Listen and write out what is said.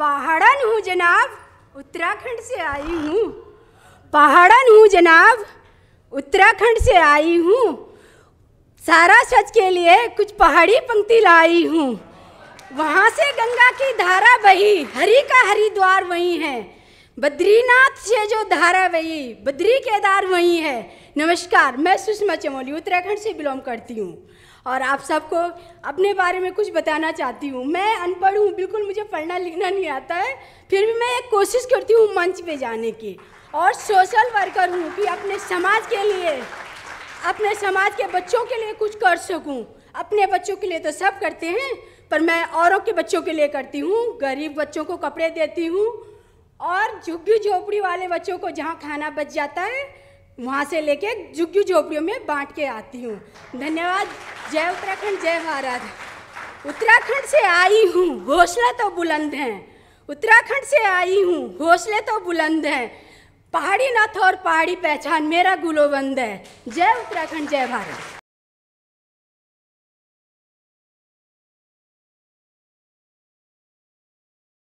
पहाड़न हूँ जनाब उत्तराखंड से आई हूँ पहाड़न हूँ जनाब उत्तराखंड से आई हूँ सारा सच के लिए कुछ पहाड़ी पंक्ति लाई हूँ वहाँ से गंगा की धारा बही हरी का हरिद्वार वही है बद्रीनाथ से जो धारा वही बद्री केदार वही है नमस्कार मैं सुषमा चमोली उत्तराखंड से बिलोंग करती हूँ और आप सबको अपने बारे में कुछ बताना चाहती हूँ मैं अनपढ़ हूँ बिल्कुल मुझे पढ़ना लिखना नहीं आता है फिर भी मैं एक कोशिश करती हूँ मंच पे जाने की और सोशल वर्कर हूँ कि अपने समाज के लिए अपने समाज के बच्चों के लिए कुछ कर सकूँ अपने बच्चों के लिए तो सब करते हैं पर मैं औरों के बच्चों के लिए करती हूँ गरीब बच्चों को कपड़े देती हूँ और झुग्गी झोपड़ी वाले बच्चों को जहाँ खाना बच जाता है वहाँ से लेके झुग्गी झोपड़ियों में बांट के आती हूँ धन्यवाद जय उत्तराखंड जय भारत उत्तराखंड से आई हूँ हौसला तो बुलंद हैं उत्तराखंड से आई हूँ हौसले तो बुलंद हैं पहाड़ी नथ और पहाड़ी पहचान मेरा गुलोबंद है जय उत्तराखंड जय भारत